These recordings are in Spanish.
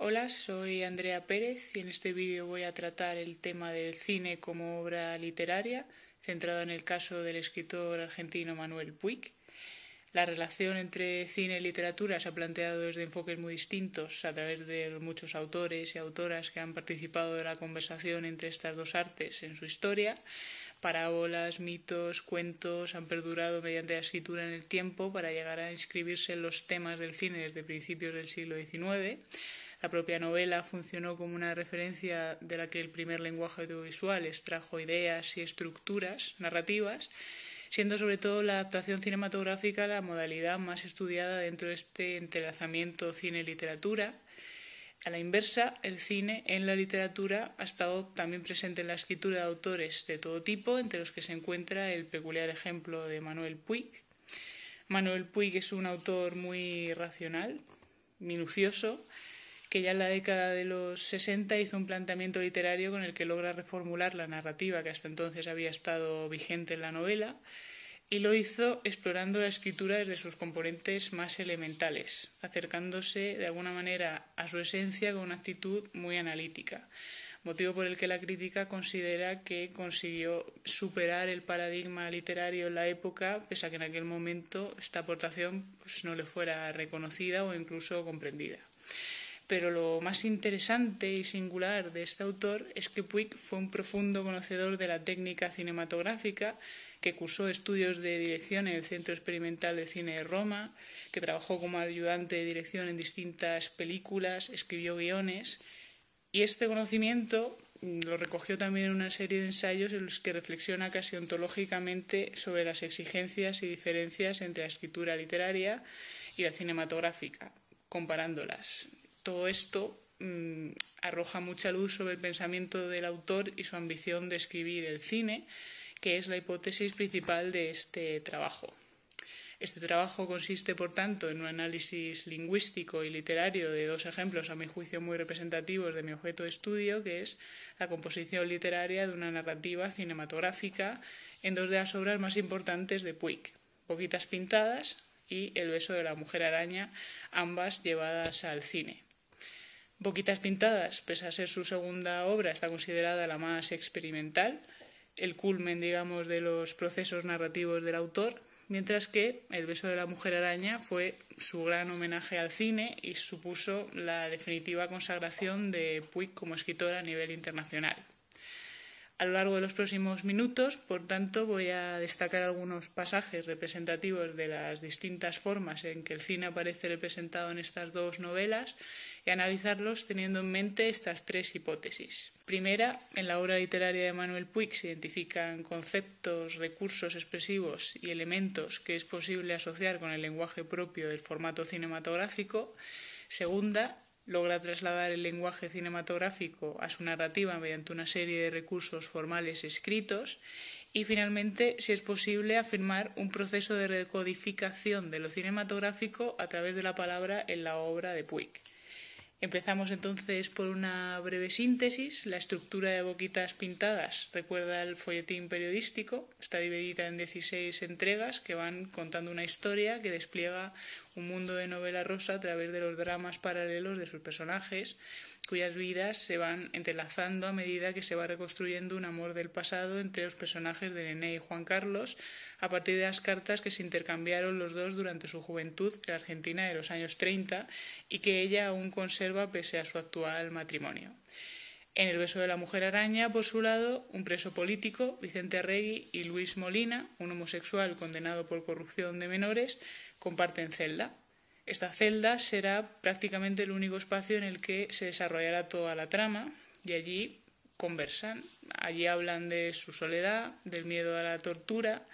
Hola, soy Andrea Pérez y en este vídeo voy a tratar el tema del cine como obra literaria, centrado en el caso del escritor argentino Manuel Puig. La relación entre cine y literatura se ha planteado desde enfoques muy distintos a través de muchos autores y autoras que han participado de la conversación entre estas dos artes en su historia. Parábolas, mitos, cuentos han perdurado mediante la escritura en el tiempo para llegar a inscribirse en los temas del cine desde principios del siglo XIX. La propia novela funcionó como una referencia de la que el primer lenguaje audiovisual extrajo ideas y estructuras narrativas, siendo sobre todo la adaptación cinematográfica la modalidad más estudiada dentro de este entrelazamiento cine-literatura. A la inversa, el cine en la literatura ha estado también presente en la escritura de autores de todo tipo, entre los que se encuentra el peculiar ejemplo de Manuel Puig. Manuel Puig es un autor muy racional, minucioso, que ya en la década de los 60 hizo un planteamiento literario con el que logra reformular la narrativa que hasta entonces había estado vigente en la novela y lo hizo explorando la escritura desde sus componentes más elementales, acercándose de alguna manera a su esencia con una actitud muy analítica, motivo por el que la crítica considera que consiguió superar el paradigma literario en la época, pese a que en aquel momento esta aportación pues, no le fuera reconocida o incluso comprendida pero lo más interesante y singular de este autor es que Puig fue un profundo conocedor de la técnica cinematográfica, que cursó estudios de dirección en el Centro Experimental de Cine de Roma, que trabajó como ayudante de dirección en distintas películas, escribió guiones, y este conocimiento mm, lo recogió también en una serie de ensayos en los que reflexiona casi ontológicamente sobre las exigencias y diferencias entre la escritura literaria y la cinematográfica, comparándolas todo esto mm, arroja mucha luz sobre el pensamiento del autor y su ambición de escribir el cine, que es la hipótesis principal de este trabajo. Este trabajo consiste, por tanto, en un análisis lingüístico y literario de dos ejemplos, a mi juicio, muy representativos de mi objeto de estudio, que es la composición literaria de una narrativa cinematográfica en dos de las obras más importantes de Puig, Poquitas Pintadas y El beso de la mujer araña, ambas llevadas al cine. Poquitas Pintadas, pese a ser su segunda obra, está considerada la más experimental, el culmen, digamos, de los procesos narrativos del autor, mientras que El beso de la mujer araña fue su gran homenaje al cine y supuso la definitiva consagración de Puig como escritora a nivel internacional a lo largo de los próximos minutos. Por tanto, voy a destacar algunos pasajes representativos de las distintas formas en que el cine aparece representado en estas dos novelas y analizarlos teniendo en mente estas tres hipótesis. Primera, en la obra literaria de Manuel Puig se identifican conceptos, recursos expresivos y elementos que es posible asociar con el lenguaje propio del formato cinematográfico. Segunda, logra trasladar el lenguaje cinematográfico a su narrativa mediante una serie de recursos formales escritos y finalmente, si es posible, afirmar un proceso de recodificación de lo cinematográfico a través de la palabra en la obra de Puig. Empezamos entonces por una breve síntesis. La estructura de boquitas pintadas recuerda el folletín periodístico. Está dividida en 16 entregas que van contando una historia que despliega un mundo de novela rosa a través de los dramas paralelos de sus personajes, cuyas vidas se van entrelazando a medida que se va reconstruyendo un amor del pasado entre los personajes de Nene y Juan Carlos, a partir de las cartas que se intercambiaron los dos durante su juventud en la Argentina de los años 30 y que ella aún conserva pese a su actual matrimonio. En el beso de la mujer araña, por su lado, un preso político, Vicente Arregui, y Luis Molina, un homosexual condenado por corrupción de menores, comparten celda. Esta celda será prácticamente el único espacio en el que se desarrollará toda la trama y allí conversan, allí hablan de su soledad, del miedo a la tortura,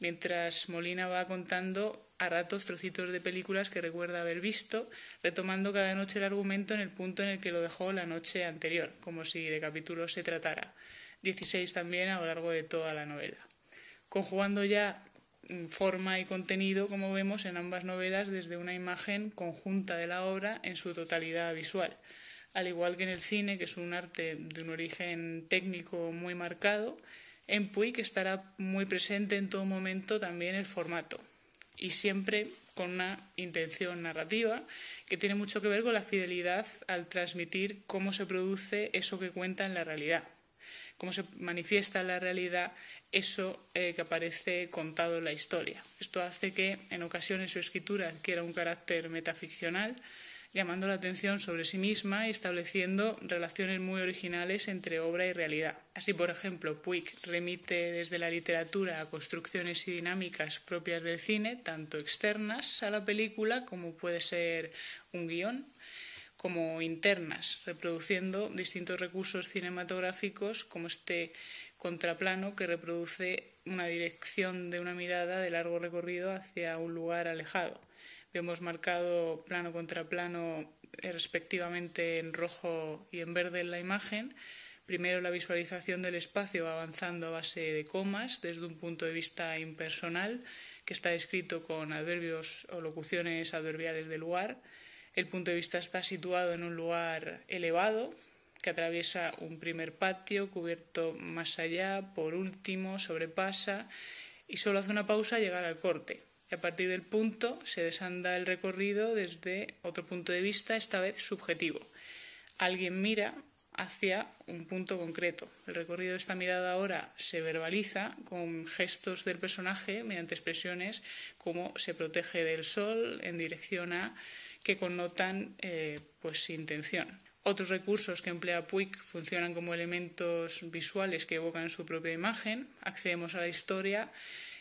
mientras Molina va contando a ratos trocitos de películas que recuerda haber visto, retomando cada noche el argumento en el punto en el que lo dejó la noche anterior, como si de capítulo se tratara. Dieciséis también a lo largo de toda la novela. Conjugando ya mm, forma y contenido, como vemos en ambas novelas, desde una imagen conjunta de la obra en su totalidad visual. Al igual que en el cine, que es un arte de un origen técnico muy marcado, en que estará muy presente en todo momento también el formato, y siempre con una intención narrativa que tiene mucho que ver con la fidelidad al transmitir cómo se produce eso que cuenta en la realidad, cómo se manifiesta en la realidad eso eh, que aparece contado en la historia. Esto hace que en ocasiones su escritura adquiera un carácter metaficcional llamando la atención sobre sí misma y estableciendo relaciones muy originales entre obra y realidad. Así, por ejemplo, Puig remite desde la literatura a construcciones y dinámicas propias del cine, tanto externas a la película como puede ser un guión, como internas, reproduciendo distintos recursos cinematográficos como este contraplano que reproduce una dirección de una mirada de largo recorrido hacia un lugar alejado hemos marcado plano contra plano eh, respectivamente en rojo y en verde en la imagen. Primero la visualización del espacio avanzando a base de comas desde un punto de vista impersonal que está descrito con adverbios o locuciones adverbiales del lugar. El punto de vista está situado en un lugar elevado que atraviesa un primer patio cubierto más allá, por último sobrepasa y solo hace una pausa llegar al corte y a partir del punto se desanda el recorrido desde otro punto de vista, esta vez subjetivo. Alguien mira hacia un punto concreto. El recorrido de esta mirada ahora se verbaliza con gestos del personaje mediante expresiones como se protege del sol en dirección a que connotan eh, pues intención. Otros recursos que emplea Puig funcionan como elementos visuales que evocan su propia imagen. Accedemos a la historia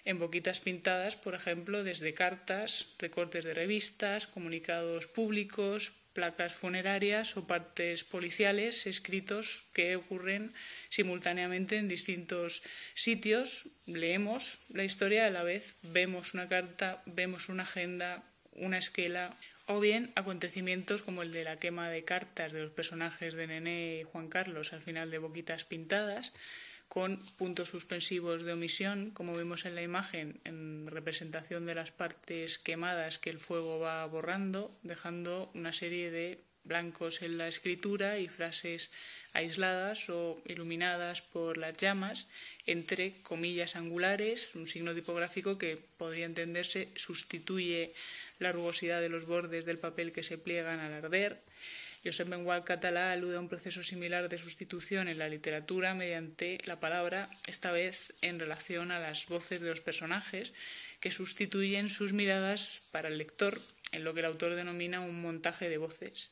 en boquitas pintadas, por ejemplo, desde cartas, recortes de revistas, comunicados públicos, placas funerarias o partes policiales escritos que ocurren simultáneamente en distintos sitios. Leemos la historia a la vez, vemos una carta, vemos una agenda, una esquela o bien acontecimientos como el de la quema de cartas de los personajes de Nené y Juan Carlos al final de Boquitas Pintadas, con puntos suspensivos de omisión, como vemos en la imagen, en representación de las partes quemadas que el fuego va borrando, dejando una serie de blancos en la escritura y frases aisladas o iluminadas por las llamas entre comillas angulares, un signo tipográfico que podría entenderse sustituye la rugosidad de los bordes del papel que se pliegan al arder Josep Bengual Catalá alude a un proceso similar de sustitución en la literatura mediante la palabra, esta vez en relación a las voces de los personajes, que sustituyen sus miradas para el lector en lo que el autor denomina un montaje de voces.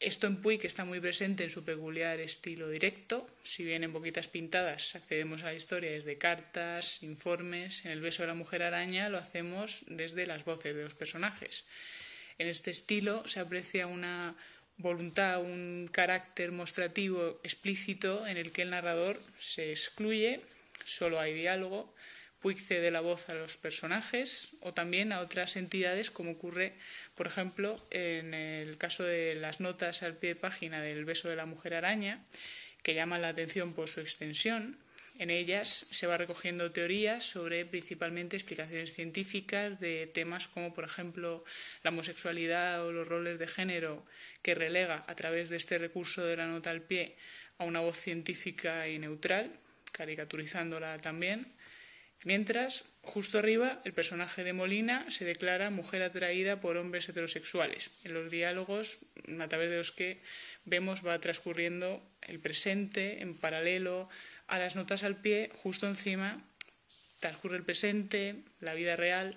Esto en Puig está muy presente en su peculiar estilo directo, si bien en Boquitas Pintadas accedemos a historias de cartas, informes, en El beso de la mujer araña lo hacemos desde las voces de los personajes. En este estilo se aprecia una voluntad, un carácter mostrativo explícito en el que el narrador se excluye, solo hay diálogo, Puig de la voz a los personajes o también a otras entidades, como ocurre, por ejemplo, en el caso de las notas al pie de página del beso de la mujer araña, que llaman la atención por su extensión, en ellas se va recogiendo teorías sobre principalmente explicaciones científicas de temas como, por ejemplo, la homosexualidad o los roles de género, que relega a través de este recurso de la nota al pie a una voz científica y neutral, caricaturizándola también. Mientras, justo arriba, el personaje de Molina se declara mujer atraída por hombres heterosexuales, en los diálogos a través de los que vemos va transcurriendo el presente en paralelo a las notas al pie, justo encima, transcurre el presente, la vida real.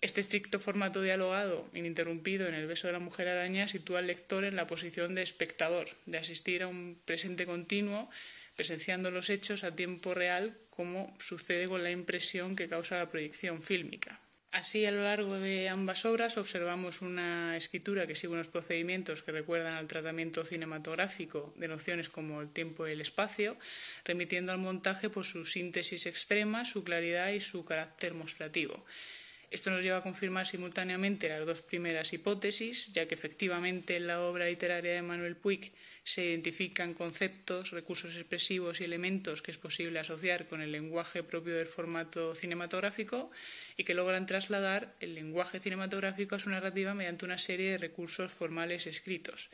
Este estricto formato dialogado, ininterrumpido en el beso de la mujer araña, sitúa al lector en la posición de espectador, de asistir a un presente continuo, presenciando los hechos a tiempo real, como sucede con la impresión que causa la proyección fílmica. Así, a lo largo de ambas obras observamos una escritura que sigue unos procedimientos que recuerdan al tratamiento cinematográfico de nociones como el tiempo y el espacio, remitiendo al montaje por su síntesis extrema, su claridad y su carácter mostrativo. Esto nos lleva a confirmar simultáneamente las dos primeras hipótesis, ya que efectivamente en la obra literaria de Manuel Puig se identifican conceptos, recursos expresivos y elementos que es posible asociar con el lenguaje propio del formato cinematográfico y que logran trasladar el lenguaje cinematográfico a su narrativa mediante una serie de recursos formales escritos.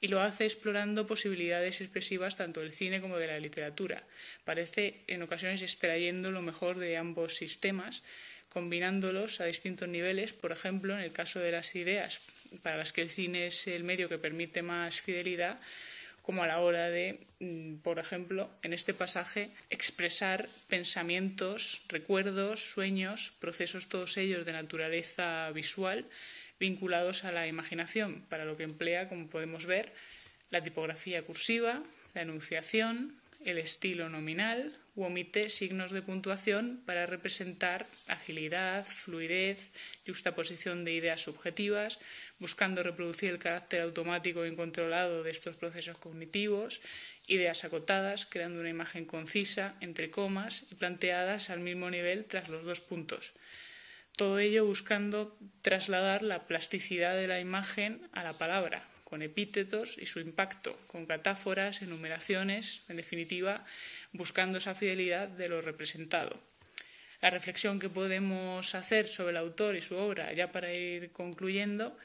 Y lo hace explorando posibilidades expresivas tanto del cine como de la literatura. Parece en ocasiones extrayendo lo mejor de ambos sistemas, combinándolos a distintos niveles, por ejemplo, en el caso de las ideas, para las que el cine es el medio que permite más fidelidad, como a la hora de, mm, por ejemplo, en este pasaje, expresar pensamientos, recuerdos, sueños, procesos todos ellos de naturaleza visual vinculados a la imaginación, para lo que emplea, como podemos ver, la tipografía cursiva, la enunciación, el estilo nominal u omite signos de puntuación para representar agilidad, fluidez, justaposición de ideas subjetivas, buscando reproducir el carácter automático e incontrolado de estos procesos cognitivos, ideas acotadas, creando una imagen concisa, entre comas, y planteadas al mismo nivel tras los dos puntos. Todo ello buscando trasladar la plasticidad de la imagen a la palabra, con epítetos y su impacto, con catáforas, enumeraciones, en definitiva, buscando esa fidelidad de lo representado. La reflexión que podemos hacer sobre el autor y su obra, ya para ir concluyendo,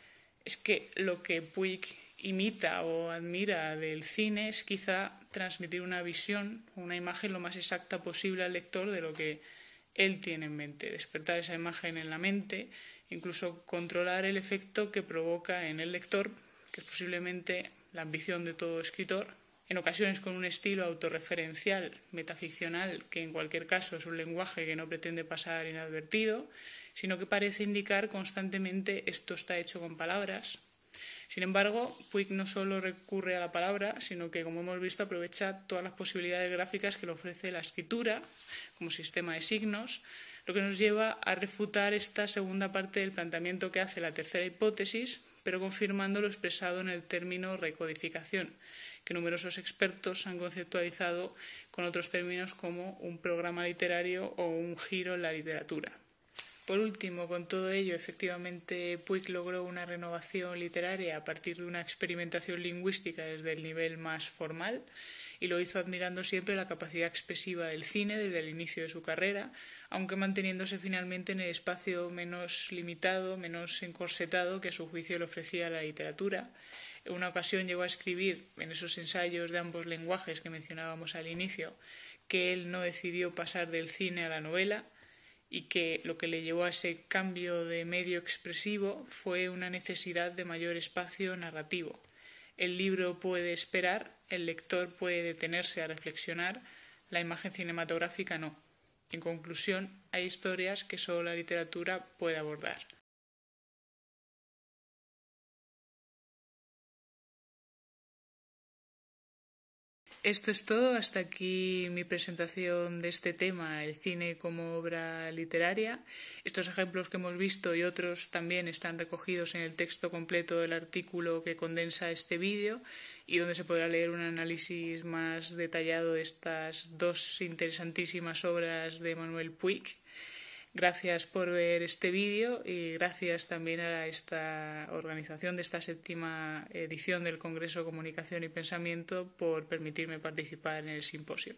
es que lo que Puig imita o admira del cine es quizá transmitir una visión, una imagen lo más exacta posible al lector de lo que él tiene en mente, despertar esa imagen en la mente, incluso controlar el efecto que provoca en el lector que es posiblemente la ambición de todo escritor, en ocasiones con un estilo autorreferencial, metaficcional, que en cualquier caso es un lenguaje que no pretende pasar inadvertido, sino que parece indicar constantemente esto está hecho con palabras. Sin embargo, Puig no solo recurre a la palabra, sino que, como hemos visto, aprovecha todas las posibilidades gráficas que le ofrece la escritura como sistema de signos, lo que nos lleva a refutar esta segunda parte del planteamiento que hace la tercera hipótesis, pero confirmando lo expresado en el término recodificación, que numerosos expertos han conceptualizado con otros términos como un programa literario o un giro en la literatura. Por último, con todo ello, efectivamente, Puig logró una renovación literaria a partir de una experimentación lingüística desde el nivel más formal y lo hizo admirando siempre la capacidad expresiva del cine desde el inicio de su carrera, aunque manteniéndose finalmente en el espacio menos limitado, menos encorsetado que a su juicio le ofrecía la literatura. En una ocasión llegó a escribir, en esos ensayos de ambos lenguajes que mencionábamos al inicio, que él no decidió pasar del cine a la novela, y que lo que le llevó a ese cambio de medio expresivo fue una necesidad de mayor espacio narrativo. El libro puede esperar, el lector puede detenerse a reflexionar, la imagen cinematográfica no. En conclusión, hay historias que solo la literatura puede abordar. Esto es todo. Hasta aquí mi presentación de este tema, el cine como obra literaria. Estos ejemplos que hemos visto y otros también están recogidos en el texto completo del artículo que condensa este vídeo y donde se podrá leer un análisis más detallado de estas dos interesantísimas obras de Manuel Puig Gracias por ver este vídeo y gracias también a esta organización de esta séptima edición del Congreso Comunicación y Pensamiento por permitirme participar en el simposio.